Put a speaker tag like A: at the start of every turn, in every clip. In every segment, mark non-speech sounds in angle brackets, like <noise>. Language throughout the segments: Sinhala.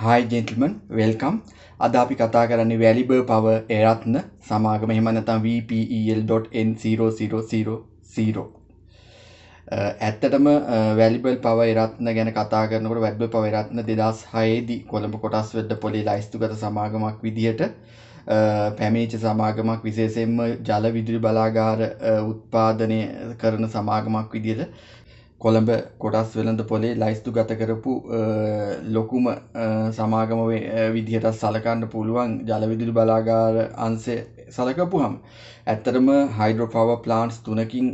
A: හායි ජෙන්ටල්මන් වෙල්කම් අද අපි කතා කරන්නේ වැලිබර් පව එරත්න සමාගම එහෙම නැත්නම් VPEL.N0000 ඇත්තටම වැලිබල් පව එරත්න ගැන කතා කරනකොට වැලිබල් පව එරත්න 2006 දී කොළඹ කොටස් වෙද්ද පොලේ ලයිස්තුගත සමාගමක් විදිහට පැමිණිච්ච සමාගමක් විශේෂයෙන්ම ජල විදුලි බලාගාර උත්පාදනය කරන සමාගමක් විදිහට කොළඹ කොටස් වෙළඳ පොලේ ලයිස්තු ගත කරපු ලොකුම සමාගම විදිහට සලකන්න පුළුවන් ජලවිදුලි බලාගාර අන්සේ සලකපුහම්. ඇත්තරම හයිඩ්‍රෝ පව ප්ලාන්ස් තුනකින්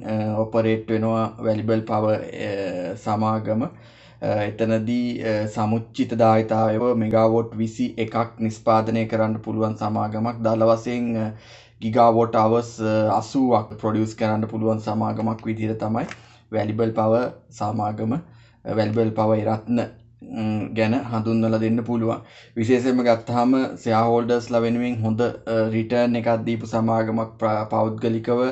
A: ඔපරේට් වෙනවා වැලිබල් පව සමාගම එතනදී සමුච්චිත දායතාව මෙගාවොට් විසි එකක් නිස්පාදනය කරන්න පුළුවන් සමාගමක් දලවසයෙන් ගිගාවොට් අවස් අසුවක් ප්‍රඩියස් කරන්න පුළුවන් සමාගමක් විදිර තමයි වැලිබල් පව සාමාගම වැල්බල් පව ඉරත්න ගැන හඳුන්වල දෙන්න පුළුවන් විශේෂම ගත්හම සයාහෝල්ඩර්ස් ලවෙනුවෙන් හොඳ රිටර්න් uh, එකක් දීපු සමාගමක් පෞද්ගලිකව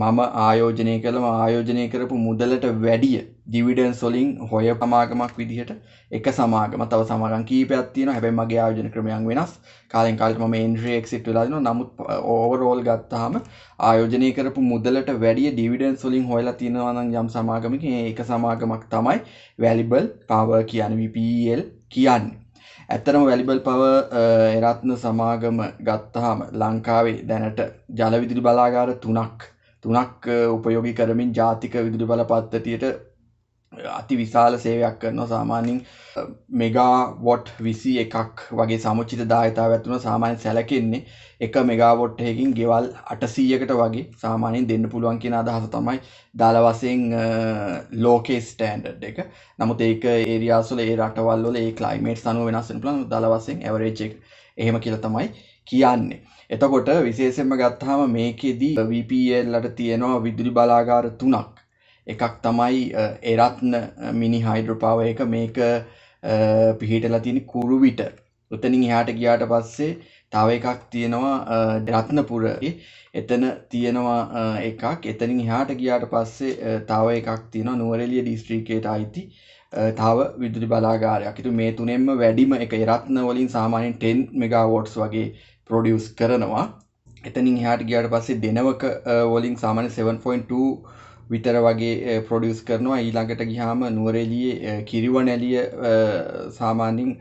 A: මම ආයෝජනය කළම ආයෝජනය කරපු මුදලට වැඩිය ඩිවිඩන්ස් වලින් හොය සමාගමක් විදිහට එක සමාගම තව සමාගම් කීපයක් තියෙනවා හැබැයි මගේ ආයෝජන ක්‍රමයන් වෙනස් කාලෙන් කාලට මම එන්ට්‍රි එක්සිට් වෙලා දිනවා නමුත් ඕවර්ඕල් ගත්තාම ආයෝජනය කරපු මුදලට වැඩිය ඩිවිඩන්ස් වලින් හොයලා තියෙනවා නම් යම් සමාගමක ඒක සමාගමක් තමයි වැලිබල් පවර් කියන්නේ VPL කියන්නේ ඇත්තරම වැලිබල් පව එරත්න සමාගම ගත්තාම ලංකාවේ දැනට ජලවිදුලි බලාගාර තුනක් තුනක් උපයෝගි කරමින් ජාතික විදුලි බල පත්තතියට අති විශාල සේවයක් කරනවා සාමාන්‍යින් මෙගා වොට් විසි එකක් වගේ සමුචිත දායතාව ඇතුන සාමාන්‍ය සැලකෙන්නේ එක මෙගාවොට්හයකින් ගෙවල් අටසීයකට වගේ සාමානයෙන් දෙන්න පුළුවන් කියෙන අදහස තමයි දලවසයෙන් ලෝකේ ස්ටෑන්ඩ් එක නමුත් ඒක ඒරියාසුල ඒ රටවල්ල ඒ කලයිමේට් සනුව වෙනස්සෙන පුලන් දලවසෙන් ඇවරේච් එක එහෙම කියල තමයි කියන්නේ. එතකොට විශේෂෙන්ම ගත්තාම මේකෙදී VPLලට තියෙනවා විදුලි බලාගාර තුනක්. එකක් තමයි එරත්න මිනි හයිඩ්‍රපාව එක මේක පිහිටලා තියෙන කුරුවිට. උතනින් එහාට ගියාට පස්සේ තව එකක් තියෙනවා රත්නපුර. එතන තියෙනවා එකක්. එතනින් එහාට ගියාට පස්සේ තව එකක් තියෙනවා නුවරඑළිය දිස්ත්‍රික්කයට අයිති තව විදුලි බලාගාරයක් ඉතු මේ තුනෙන්ම වැඩිම එක රත්න වලින් සාමානෙන් 10 මෙගවෝට්ස් වගේ ප්‍රොඩියස් කරනවා එතනින් හාට ගියාට පස්සේ දෙනවක වලින් සාමාන්‍ය 7.2 විතර වගේ ප්‍රොඩියස් කරනවා ඊළඟට ගිහාම නුවරෙලියේ කිරිවනැලිය සාමාන්‍යයෙන්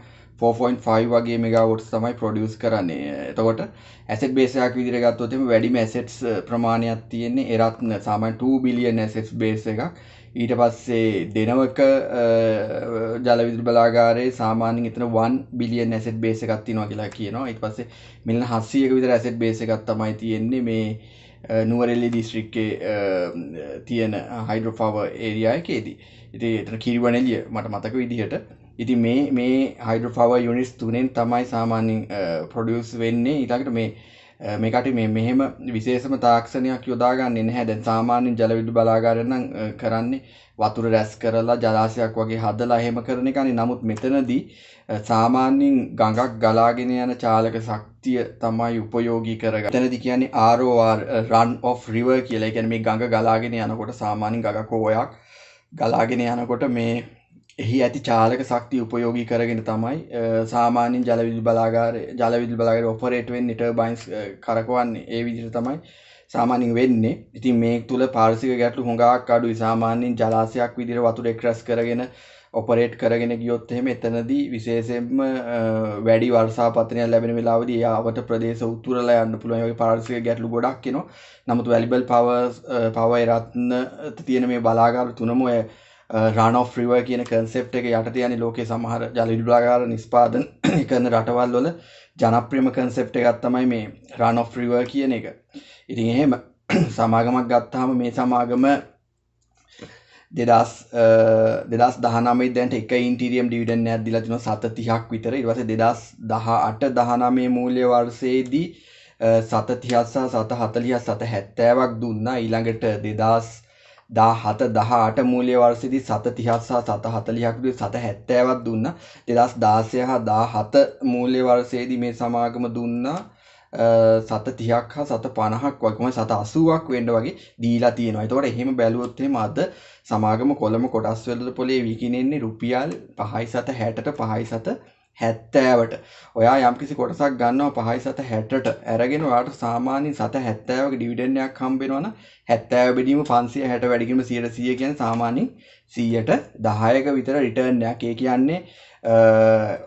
A: 4.5 වගේ මෙගවොට්ස් තමයි ප්‍රොඩියස් කරන්නේ එතකොට ඇසෙට් බේසයක් විදිර ගත්තොතම වැඩිම ඇසෙට්ස් ප්‍රමාණයක් තියෙන්නේ එරත්න සාමන් 2 බිලියන් ඇසෙට්ස් බේස එකක් ඊට පස්සේ දෙනවක ජලවිදුර බලාගාරේ සාමාන්‍යෙන් එතන 1 බිලියන් ඇසෙට් බේස් එකක් තියෙනවා කියලා කියනවා. ඊට පස්සේ මිලියන 800ක විතර ඇසෙට් බේස් එකක් තමයි තියෙන්නේ මේ නුවරඑළිය දිස්ත්‍රික්කයේ තියෙන හයිඩ්‍රෝ පවර් ඒරියා එකේදී. ඉතින් එතන කිරිවණෙලිය මට මතක විදිහට ඉති මේ මේ හයිඩ්‍රෝ පවර් යුනිස් තුනෙන් තමයි සාමාන්‍යෙන් ප්‍රොඩියස් වෙන්නේ ඊළඟට මේ මේකට මේ මෙහෙම විශේෂම තාක්ෂණයක් යොදාගන්නේ නැහැ. දැන් සාමාන්‍යයෙන් ජල විදුලි බලාගාරය නම් කරන්නේ වතුර රැස් කරලා ජලාශයක් වගේ හදලා එහෙම කරන එකනේ. නමුත් මෙතනදී සාමාන්‍යයෙන් ගඟක් ගලාගෙන යන චාලක ශක්තිය තමයි උපයෝගී කරගන්නේ. මෙතනදී කියන්නේ ROR run of river කියලා. ඒ කියන්නේ මේ ගඟ ගලාගෙන යනකොට සාමාන්‍යයෙන් ගඟක හොයක් ගලාගෙන යනකොට මේ එහි ඇති චාලක ශක්ති උපයෝගී කරගෙන තමයි සාමාන්‍යෙන් ජලවිදි බලාගාර ජලවිදි බලාගර ඔපරේටුවෙන් නිට බයින්ස් කරකවන්නේ ඒ විදිර තමයි සාමානින් වෙන්නේ ඉතින් මේ තුළ පාර්සික ගැටලු හොඟක් අඩු සාමාන්‍යෙන් ජලාසයක් විදිර වතුර එක්රස් කරගෙන ඔපරේට් කරගෙන ගියොත් එහෙම එතනදී විශේෂයෙන්ම වැඩි වර්ෂාපතනයක් ලැබෙන වෙලාවදී යාවට ප්‍රදේශ උතුරලා යන්න පුළුවන් ඒ වගේ පාර්සික ගැටලු ගොඩක් එනවා. නමුත් වැලිබල් පවර් පවර් රත්න තියෙන මේ බලාගාර තුනම ඔය රාන ඔෆ් රිවර් කියන කන්සෙප්ට් එක යටතේ යන්නේ ලෝකේ සමහර ජල විදුලාගාර නිෂ්පාදන <clears throat> කරන රටවල් වල ජනප්‍රියම කන්සෙප්ට් එකක් තමයි මේ රාන ඔෆ් රිවර් කියන එක. ඉතින් එහෙම <clears throat> සමාගමක් ගත්තාම මේ සමාගම දෙදස් දෙදස් දහනමේ දැන්ට එක ඉන්ටීරියම් ඩිවිඩන්න ඇදදිල තින සත තිහක් විතර ඉවස දෙදස් දහ අට දහනමේ මූල්‍ය වර්සයේදී සත තිහත්සා සත හතලිය සත හැත්තෑවක් දුන්න ඊළඟට දෙදස් දා හත දහ අට මූලිය වර්සිදි සත තිහත් සහ සත හතලියක්ද සත හැත්තෑවත් දුන්න දෙදස් දාසය හා දා හත මූල්‍ය වර්සේදි මේ සමාගම දුන්නා සත තියක් හා සත පණහක් වගේම සත අසුවක් වෙන්ඩ වගේ දීලා තියෙනවා තොට එහෙම බැලුවොත්තේ මද සමාගම කොළම කොටස්වෙල්ල පොලේ විකිනෙන්නේ රුපියල් පහයි සත හැටට පහයි සත හැත්තෑවට ඔයා යම්කිසි කොටසක් ගන්නව පහයි සත හැටට ඇරගෙන වාට සාමාන්‍යින් සත හැත්තෑවක ඩිවිඩෙන්ඩයක් හම්බෙනවන හැත්තෑ බෙඩීම පන්සිය හැට වැඩිකිම සියට සිය කියන සාමාන්‍යින් සීයට දහයක විතර රිටර්න්යක් ඒ කියන්නේ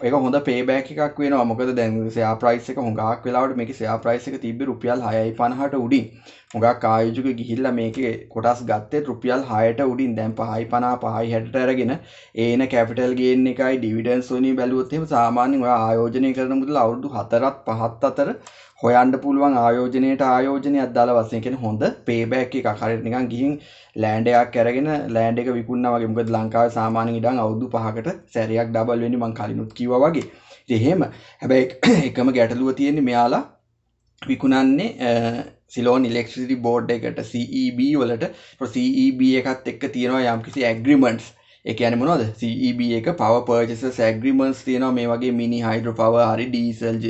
A: එක හොඳ පේබෑක එකක් වෙන මොකද දැන් සයා ප්‍රයිස් එක හොඟක් වෙලාවට මේක සයා ප්‍රයිස් එක තිබ්බ රුපියල් හයයි පණහට උඩින් හොඟක් ආයෝජක ගිහිල්ලා මේක කොටස් ගත්තේ රුපියල් හයට උඩින් දැන් පහයි පනා පහයි හැටට අරගෙන ඒන කැපිටල් ගේන් එකයි ඩිවිඩන්ස් වලින් බැලුවොත් එහෙම සාමාන්‍යයෙන් ඔය ආයෝජනය කරන මුදල අවුරුදු 4ත් 5ත් අතර හොයන්ඩ පුළුවන් ආයෝජනයට ආයෝජනයක් දාල වසයකෙන හොඳ පේබැක් එක කරනිකන් ගිහින් ලෑන්ඩයක් කැරගෙන ලෑන්ඩ එක විකුණ වගේ මුකද ලංකාව සාමාන ඉඩන් අවුදු පහකට සැරයක් ඩබල් වෙනි මං කලිනුත් කිව වගේ එහෙම හැබැයි එකම ගැටලුව තියෙන්නේ මෙයාලා විකුණන්නේ සිලෝන් ඉලෙක්ට්‍රසිටි බෝඩ් එකට CEB වලට CEB එකත් එක්ක තියෙනවා යම්කිසි ඇග්‍රිමන්ට්ස් e එක යන මොනවද CEB එක පව පර්චෙස ඇග්‍රිමන්ස් තියෙනවා මේ වගේ මිනි හයිඩ්‍ර පව හරි ඩීසල්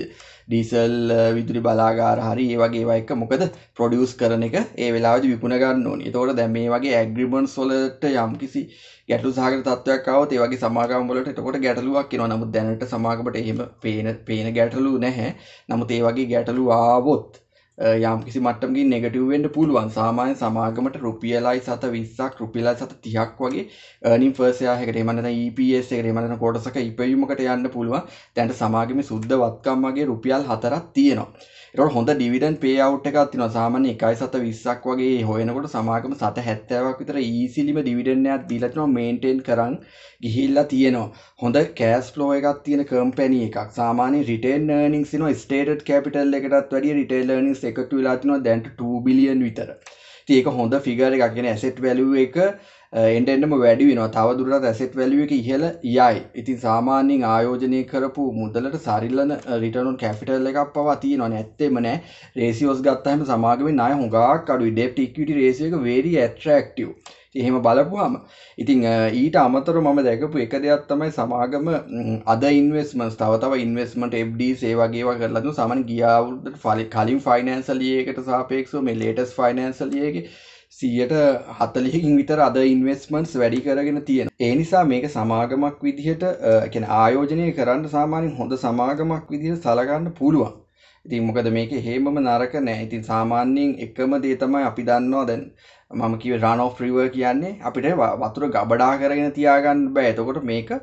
A: ඩීසල් විදුරි බලාගාර හරි ඒ වගේ වයික මොකද ප්‍රොඩියස් කරන එක ඒ වෙලාජ විපුණ ගන්න ඕනි තෝට දැ මේ වගේ ඇග්‍රිබන් සොලට යම් කිසි ගැටු සහග තත්වයක්කාව ඒවගේ සමාගම්වලට එතකොට ගැටලුවක් කියෙන නමුත් දැනට සමාගමට එහෙම පේන පේන ගැටලු නැහැ නමුත් ඒ වගේ ගැටලු ආවොත් යම්කිසි මට්ටමකින් නෙගටව්ෙන්ට පුළුවන් සාමාන්‍ය සමාගමට රුපියලයි සත විස්සක් රුපියලයි සත තියක් වගේ නිම් ෆර්සයාහකට එමට EPS එරේමන කොටසක ඉපයීමකට යන්න පුළුවන් තැන්ට සමාගම සුද්ධ වත්කම්මගේ රුපියල් හතරක් තියෙනවා. එතකොට හොඳ ඩිවිඩන්ඩ් පේ අවුට් එකක් තියෙනවා සාමාන්‍ය 1.20ක් වගේ හොයනකොට සමාගම 7.70ක් විතර ඊසිලිම ඩිවිඩන්ඩ් එකක් දීලා තිනවා මේන්ටේන් කරන් ගිහිල්ලා තියෙනවා හොඳ කෑෂ් ෆ්ලෝ එකක් තියෙන කම්පැනි එකක් සාමාන්‍ය රිටේන් earnings වෙනවා ස්ටේටඩ් කැපිටල් එකටත් වැඩිය රිටේල් earnings එකතු වෙලා තිනවා දැන්ට 2 බිලියන් විතර. ඉතින් ඒක හොඳ ෆිගර් එකක්. කියන්නේ ඇසෙට් වැලියු එක එන්ඩ එන්නම වැඩි වෙනවා. තව දුරටත් ඇසෙට් වැලියු එක ඉහළ යයි. ඉතින් සාමාන්‍යයෙන් ආයෝජනය කරපු මුදලට සරිලන රිටර්න් ඔන් කැපිටල් එකක් පවා තියෙනවා. නැත්තේම නෑ. රේසියෝස් ගත්තාම සමාගමේ ණය හුඟක් අඩුයි. ඩෙප්ට් ඉක්විටි රේසියෝ එක very attractive. එහෙම බලපුවාම ඉතිං ඊට අමතර මම දැකපු එක දෙයක් තමයි සමාගම අද ඉන්වස්මස් තවතව ඉන්වස්මට එබ්ඩ සේවාගේවා කරලතු සමන් ගියාවුට ෆලි කලින් ෆයිනන්සලියකට සාපේක්ෂෝ මේ ලේටස් ෆයිනන්සලියගේ සියට හතලියකින් විතර අද ඉන්වස්මන්ස් වැඩි කරගෙන තියෙන. ඒ නිසා මේක සමාගමක් විදිහට කැන ආයෝජනය කරන්න සාමානින් හොඳ සමාගමක් විදිහ සලගන්න පුළුවන්. ඉතින් මොකද මේක හේමම නරක නෑ ඉතින් සාමාන්‍යයෙන් එකම දේ තමයි අපි දන්නවා දැන් මම කිව රානෝ ්‍රීව කියන්නේ අපිට වතුර ගබඩා කරගෙන තියාගන්න බෑ එතකොට මේක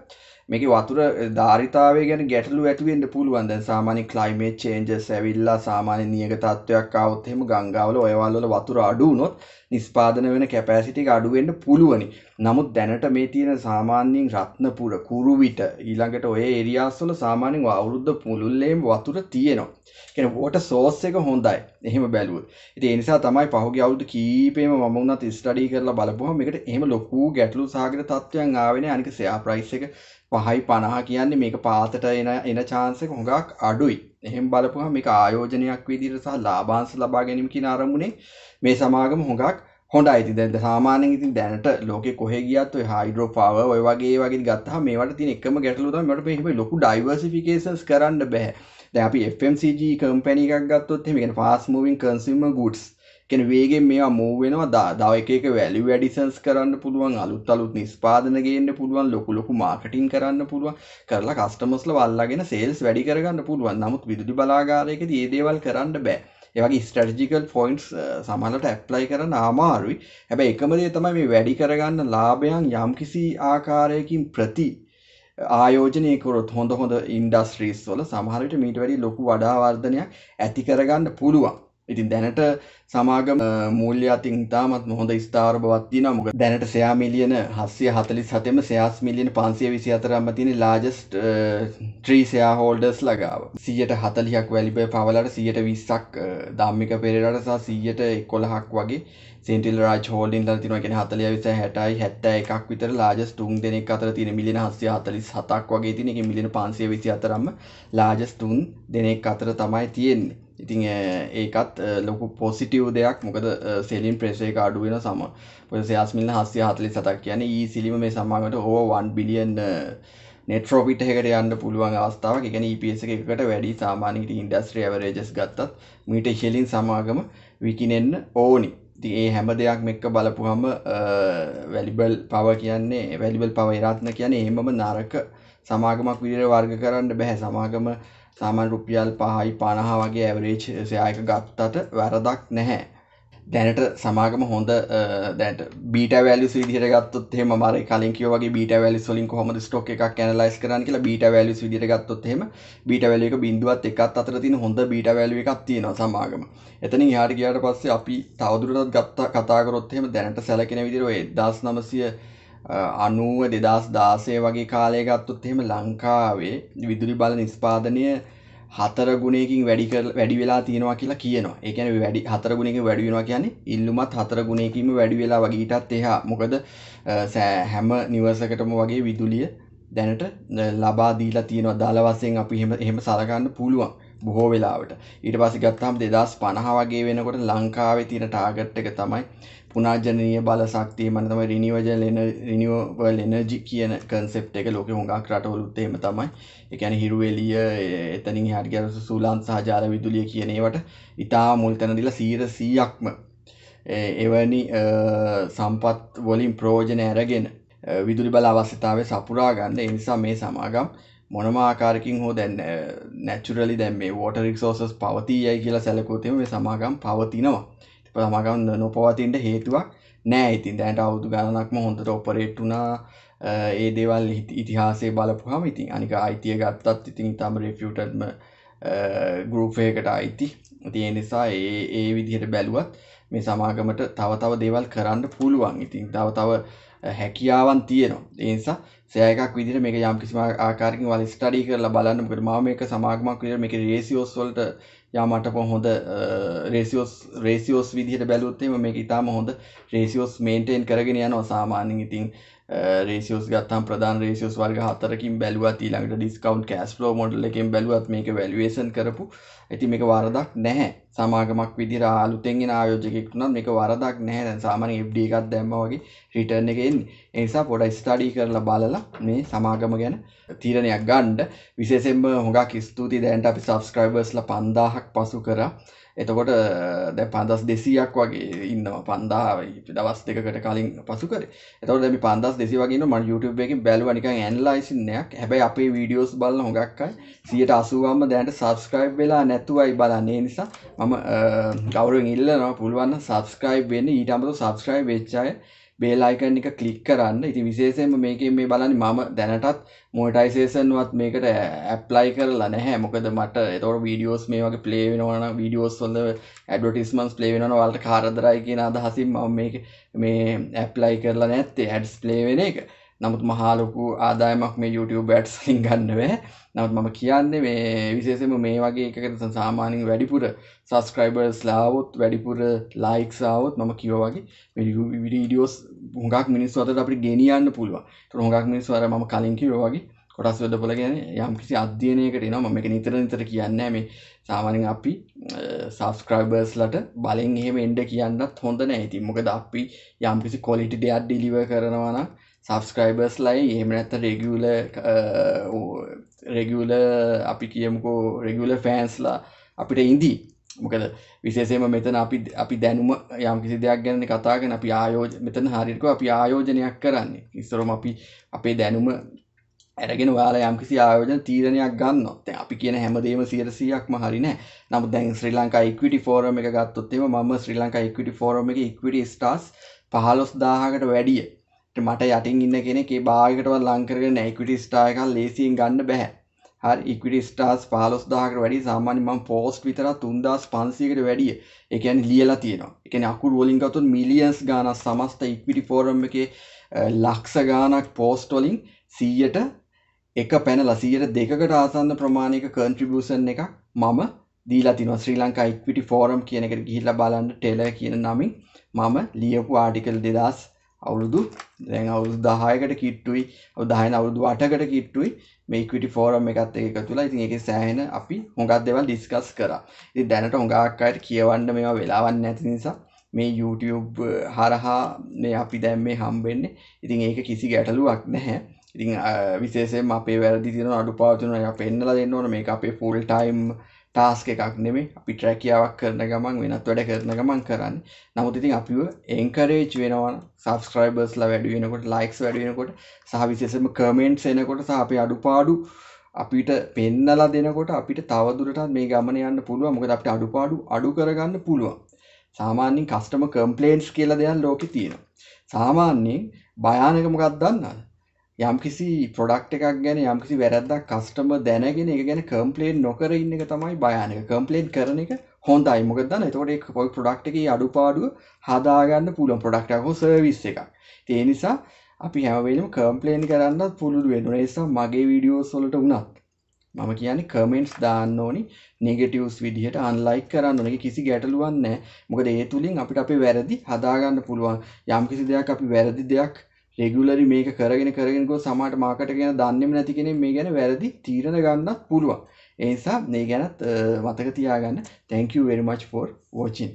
A: මේක වතුර ධාරිතාව ගැන ගැටලු ඇතිවෙන්ට පුළුවන්ද සාමාන්‍ය ක්ලයිමේට් චේන්ජස් ඇවිල්ලා සාමාන්‍ය නියක තත්ත්වයක් આવොත් එහෙම ගංගාවල ඔයවල්වල වතුර අඩු වුණොත් නිෂ්පාදන වෙන කැපැසිටි එක අඩු වෙන්න පුළුවනි. නමුත් දැනට මේ තියෙන සාමාන්‍යයෙන් රත්නපුර කුරුවිට ඊළඟට ඔය ඒරියාස් වල සාමාන්‍යයෙන් අවුරුද්ද මුළුල්ලේම වතුර තියෙනවා. කියන්නේ වෝටර් සෝස් එක හොඳයි. එහෙම බැලුවොත්. ඉතින් ඒ නිසා තමයි පහුගිය අවුරුදු කීපෙම මම වුණත් ස්ටඩි කරලා බලපුවම මේකට එහෙම ලොකු ගැටලු සහගත තත්ත්වයන් ආවේ නැහැ. අනික ෂෙයා ප්‍රයිස් එක පහයි පණහ කියන්නේ මේක පාතට එන එන චාන්සක හොඟක් අඩුයි එහෙම බලපුහ මේක ආයෝජනයක් විදිර සහ ලාබාන්ස ලබා ගැනීම කියෙන අරමුණේ මේ සමාගම හොඟක් හොඳ අයිති දැද සාමානෙන් ඉතින් දැනට ලෝක කොහ ගියත් හයිඩරෝ පාව ඔය වගේ වගේ ගත්හ මේවට තින එකම ගැටලුද මට පෙහිම ලොකු ඩයිවර්සිෆිකේසස් කරන්න බැහැ දැ අපි FMCG කම්පැනි එකක් ගත්තොත් මේක ෆාස් මූවින් කන්සිම ගුඩ්ස් කෙන වේගෙන් මේවා මූ වෙනවා දව එක එක වැලියු ඇඩිසන්ස් කරන්න පුළුවන් අලුත් අලුත් නිෂ්පාදන ගේන්න පුළුවන් ලොකු ලොකු මාකටින් කරන්න පුළුවන් කරලා කස්ටමස්ල වල්ලාගෙන සේල්ස් වැඩි කරගන්න පුළුවන් නමුත් විදුලි බලාගාරයකදී ඒ දේවල් කරන්න බෑ ඒ වගේ ස්ට්‍රැටජිකල් පොයින්ට්ස් සමහරට ඇප්ලයි කරන්න අමාරුයි හැබැයි එකම දේ තමයි මේ වැඩි කරගන්න ලාභයන් යම්කිසි ආකාරයකින් ප්‍රති ආයෝජනයකොරොත් හොඳ හොඳ ඉන්ඩස්ට්‍රීස් වල සමහරට මීට වැඩි ලොකු වඩාවර්ධනයක් ඇති කරගන්න පුළුවන් ඉතින් දැනට සමාගම මූල්‍ය අතින් ඉතාමත් හොඳ ස්ථාවර බවක් තියෙනවා. මොකද දැනට සෙයා මිලියන 747ම සෙයාස් මිලියන 524ක්ම තියෙන largest tree shareholders ලගාව. 140ක් වැලිබේ පවලට 120ක් ධම්මික පෙරේරාට සහ 111ක් වගේ සෙන්ට්‍රල් රාජ් හෝල්ඩින් ලා තියෙනවා. කියන්නේ 40 60 71ක් විතර largest තුන් දෙනෙක් අතර තියෙන මිලියන 747ක් වගේ තියෙන එකේ මිලියන 524ක්ම largest තුන් දෙනෙක් අතර තමයි තියෙන්නේ. ඉතිං ඒකත් ලොකු පොසිටව් දෙයක් මොකද සෙලින් ප්‍රේසේ එක අඩුවෙන සම පොද සයාස්මිල් හස්ය හතලි සතක් කියන ඒ සිලිම මේ සමාගට ඕවන් බිලියන් නෙට්‍රෝපිට එකට යන්න පුළුවන් අවස්ථාව e එකන පස එකට වැඩි සාමානකට ඉන්ඩස්ට්‍රිය වරේජස් ගත්තත් මීට ශෙලින් සමාගම විකිනෙන්න ඕනි ඒ හැම දෙයක් මෙක්ක බලපුහම වැලිබල් පව කියන්නේ වැලිබල් පව රාත්න කියන්නේ එහෙමම නාරක සමාගමක් විදිර වර්ග කරන්න බැහැ සමාගම සාමාන් රුපියල් පහයි පණහා වගේ ඇවරේච් සයායක ගත්තට වැරදක් නැහැ. දැනට සමාගම හොඳ දැට බීට වැලි සිදිර ගත්තොත් හෙම මර කලින් කියවගේ බීට වැලි සොලින් කොහොමද ස්ටෝක් එකක් ඇනලයිස් කරන්න කියලා බීට වැලි විදිර ගත්තොත් හෙම බීට වැලි එක බිඳුවත් එකත් අතර තියෙන හොඳ බීට වැලි එකක් තියෙනවා සමාගම. එතනින් එහාට ගියාට පස්සේ අපි තවදුරටත් ගත්තා කතා කරොත් එහෙම දැනට සැලකෙන විදිහට ඔය 1900 අනුව දෙදස් දාසය වගේ කාලය ගත්තොත් එහෙම ලංකාවේ විදුලි බල නිස්පාදනය හතර ගුණයකින් වැඩිකර වැඩි වෙලා තියෙනවා කියලා කියනවා ඒකන වැඩි හතර ගුණක වැඩිවෙනවා කියන්නේ ඉල්ලුමත් හතර ගුණයකීම වැඩි වෙලා වගේටත් එහා මොකද හැම නිවසකටම වගේ විදුලිය දැනට ලබා දීලා තියෙනවා දාලවසයෙන් අපි හෙම එහෙම සලකන්න පුළුවන් බොහෝ වෙලාවට ඊට පස්සේ ගත්තාම 2050 වගේ වෙනකොට ලංකාවේ තියෙන ටාගට් එක තමයි පුනාජනය බලසක්තිය මන තම රිනිවජල් එන රිනිියෝවල් එනජි කියන කන්සෙප් එක ලෝක හොඟක් රටවලුත්තේම තමයි එකැන හිරුවෙලිය එතනින් හැටගැර සූලාන් සහජාල විදුලිය කියනේවට ඉතා මුල් තැනදිලා සීර සීයක්ම එවැනි සම්පත් වලින් ප්‍රෝජන ඇරගෙන විදුලි බල අවස්ථාව සපුරා ගන්න එනිසා මේ සමාගම් මොනම ආකාරකින් හෝ දැන් නැචුරලි දැම් මේ වෝට රික්සෝසස් පවතියයි කියලා සැලකෝතම සමාගම් පවතිනවා මගන් නොපවතින්ට හේතුවක් නෑ ඉතින් දැන්ට අවුදු ගණනක්ම හොඳට ඔපරේට් වුණා ඒ දේවල් ඉතිහාසේ බලපුහම ඉතින් අනික අයිතිය ගත්තත් ඉතින් තම රෙෆියටම ගරුපයකට අයිති තිය නිසා ඒ ඒ විදිහට බැලුවත් මේ සමාගමට තව තව දේවල් කරන්න පුළුවන් ඉතින් තව තව හැකියාවන් තියෙනවා ඒනිසා සෑකක් විදිර මේ යම් කිසිම ආකාරකින් වල ස්ටඩි කරලා බලන්න කට මාම එක සමාගමක් විර මේ රේසිෝස්වලට යාමට කොහොඳ රේසිෝස් රේසිෝස් විදිහට බැලුත්තේම මේ ඉතාම හොඳ රේසිෝස් මේන්ටෙන් කරගෙන යනවා සාමානින් ඉතින් රේසිෝස් ගත්තම් ප්‍රධාන රේසිෝස් වර්ග හතරකින් බැලුවත් ඊළඟට ඩිස්කවන්් කෑස් ලෝ මොඩල් එකෙන් බැලුවත් මේක වැලුවේසන් කරපු ඇති මේක වරදක් නැහැ සමාගමක් විදිර අලුතෙන්ගෙන ආයෝජකෙක්ුණත් මේක වරදක් නැහැ සාමන එ්ඩ එකත් දැම්ම වගේ රිටර්න එකෙන්නේ එනිසා පොඩ ස්ටඩී කරලා බලලා මේ සමාගම ගැන තීරණයක් ගණ්ඩ විසෙම්බ හොඟක් ස්තුති දැන්ට අපි සබස්ක්‍රයිබර්ස්ල පන්දාහක් පසු කරා එතකොට දැ පන්දස් දෙසියක් වගේ ඉන්න පන්දාව දවස් දෙකට කලින් පසු කර එතවට දැම පන්දස් දෙසි වගේ මන් YouTube එකින් බැලුවනික ඇන්ලයිසින්නයක් හැබැයි අපේ වීඩියෝස් බල හොඟක්කයි සියට අසුවම දැනට සබස්ක්‍රයිබ් වෙලා නැතුවයි බලන්නේ නිසා මම ගෞරුවෙන් ඉල්ලනවා පුළුවන්න සබස්ක්‍රයිබ් වෙන්න ඊටමතු සබස්ක්‍රයිබ් වෙච්චාය බේලායිකන් එක කලික් කරන්න ඉති විශේෂයෙන්ම මේක මේ බලන්න මම දැනටත් මෝටයිසේෂන්වත් මේකට ඇප්ලයි කරලා නැහැ මොකද මට එතවට වීඩියෝස් මේ වගේ පලේ වෙනවන වීඩියෝස් වොඳ ඇඩටිස්මන්ස් පලේ වෙන වලට කාරදරයි කියන අදහසින් ම මේ මේ ඇප්ලයි කරලා නැත්තේ හැඩස් පලේ වෙන එක නමුත් මහාලොකු ආදායමක් මේ YouTube ඇඩ්ස් වලින් ගන්න බෑ. නමුත් මම කියන්නේ මේ විශේෂයෙන්ම මේ වගේ එකකට සාමාන්‍යයෙන් වැඩිපුර subscribers ලාවොත් වැඩිපුර likes ආවොත් මම කිව්වා වගේ මේ videos හුඟක් මිනිස්සු අතරට අපිට ගෙනියන්න පුළුවන්. ඒක හුඟක් මිනිස්සු අර මම කලින් කිව්වා වගේ කොටස් වෙදපොල ගැන යම් කිසි අධ්‍යයනයකට එනවා මම එක නිතර නිතර කියන්නේ මේ සාමාන්‍යයෙන් අපි සබස්ක්‍රයිබර්ස් ලට බලෙන් එහෙම එන්ඩ කියන්නත් හොඳ නෑ ඉතින් මොකද අපි යම් කිසි කොලිටි දෙයක් ඩිලිව කරනවා නම් සබස්ක්‍රයිබර්ස් ලයි එහෙම නැත රෙගියල රෙගියල අපි කියමුකෝ රෙගියල ෆෑන්ස්ලා අපිට ඉන්දී මොකද විශේෂයම මෙතන අපි අපි දැනුම යම් කිසි දෙයක් ගැන කතාගෙන අපි ආයෝජ මෙතන හරිකව අපි ආයෝජනයක් කරන්නේ ඉස්සරම අපි අපේ දැනුම ඇරගෙන වාලා යම් කිසි ආයෝජන තීරණයක් ගන්නොත් අපි කියන හැමදේම සියරසියක්ම හරිනෑ නමු දැන් ශ්‍රී ලංකා ඉක්විටි ෆෝරම් එක ගත්තොත්තේම මම ශ්‍රී ලංකා ඉක්විටි ෆෝරම් එක ඉක්විටි ස්ටාස් පහලොස් දාහකට වැඩිය මට යටින් ඉන්න කෙනෙක් ඒ භාගකටවත් ලංකරගෙන එක්විටි ස්ටා එකක් ලේසියෙන් ගන්න බැහැ හරි ඉක්විටි ස්ටාස් 15000කට වැඩි සාමාන්‍ය මම පෝස්ට් විතර 3500කට වැඩි ඒ කියන්නේ ලියලා තියෙනවා. ඒ කියන්නේ අකුරු වලින් ගත්තොත් මිලියන්ස් ගාණක් සමස්ත ඉක්විටි ෆෝරම් එකේ ලක්ෂ ගාණක් පෝස්ට් වලින් 100ට එක පැනලා 102කට ආසන්න ප්‍රමාණයක කන්ට්‍රිබියුෂන් එකක් මම දීලා තිනවා ශ්‍රී ලංකා ඉක්විටි ෆෝරම් කියන එකට ගිහිල්ලා බලන්න ටෙලර් කියන නමින් මම ලියපු ආටිකල් 2000 අවුරුදු දැන් අවුරුදු 10කට කිට්ටුයි අවුරුදු 10 අවුරුදු 8කට කිට්ටුයි මේ ඉක්විටි ෆෝරම් එකත් එක්ක එකතු වෙලා ඉතින් ඒකේ සෑහෙන අපි හොඟක් දේවල් ඩිස්කස් කරා. ඉතින් දැනට හොඟක් අයට කියවන්න මේවා වෙලාවක් නැති නිසා මේ YouTube හරහා මේ අපි දැන් මේ හම්බෙන්නේ. ඉතින් ඒක කිසි ගැටලුවක් නැහැ. ඉතින් විශේෂයෙන්ම අපේ වැරදි තියෙනවා අඩුපාඩු තියෙනවා පෙන්නලා දෙන්න ඕන මේක අපේ ෆුල් ටයිම් ටාස්ක එකක් නෙමේ අපි ට්‍රැකියාවක් කරන ගමන් වෙනත් වැඩ කරන ගමන් කරන්න නමුත් ඉතින් අපිව එන්කරේජ් වෙනවන සබස්ක්‍රයිබර්ස්ලා වැඩි වෙනකොට ලයික්ස් වැඩුවෙනකොට සහ විශේෂම කමෙන්ට් එනකොට සහ අපේ අඩුපාඩු අපිට පෙන්නලා දෙනකොට අපිට තවදුරටත් මේ ගමන යන්න පුළුව මොකද අපට අඩුපාඩු අඩු කරගන්න පුළුවන් සාමාන්‍යින් කස්ටම කම්පලේන්ස් කියලා දෙයක් ලෝකෙ තියෙන සාමාන්‍යයෙන් භයානකමකක් දන්නද යම්කිසි පොඩක්් එකක් ගැන යම්කිසි වැරද්දක් කස්ටම දැනගෙන එක ගැන කම්පලේන් නොකර ඉන්න එක තමයි බයනක කම්පලේන් කරන එක හොඳයි මොකදන්න තොට එක් පොයි පොඩක්් එක අඩුපාඩුව හදාගන්න පුළන් පොඩක්ටක් හෝ සර්විස් එක ඒ නිසා අපි හැමවලම් කම්පලේන් කරන්නත් පුළුව වෙන නිසා මගේ වීඩියෝ සොලට වුණත් මම කියන්නේ කමෙන්ට්ස් දාන්න ඕනි නෙගටිව්ස් විදිහට අන්ලයික් කරන්න ඕනේ කිසි ගැටලුවක් නැහැ. මොකද ඒ තුලින් අපිට අපේ වැරදි හදාගන්න පුළුවන්. යම් කිසි දෙයක් අපි වැරදි දෙයක් රෙගුලරි මේක කරගෙන කරගෙනකො සමහට මාකට ගැන දන්නෙම නැති කෙනෙ මේ ගැන වැරදි තීරණ ගන්නත් පුළුවන් එනිසා මේ ගැනත් මතක තියාගන්න තැංකවවෙරිමච් ෆෝර් වෝචින්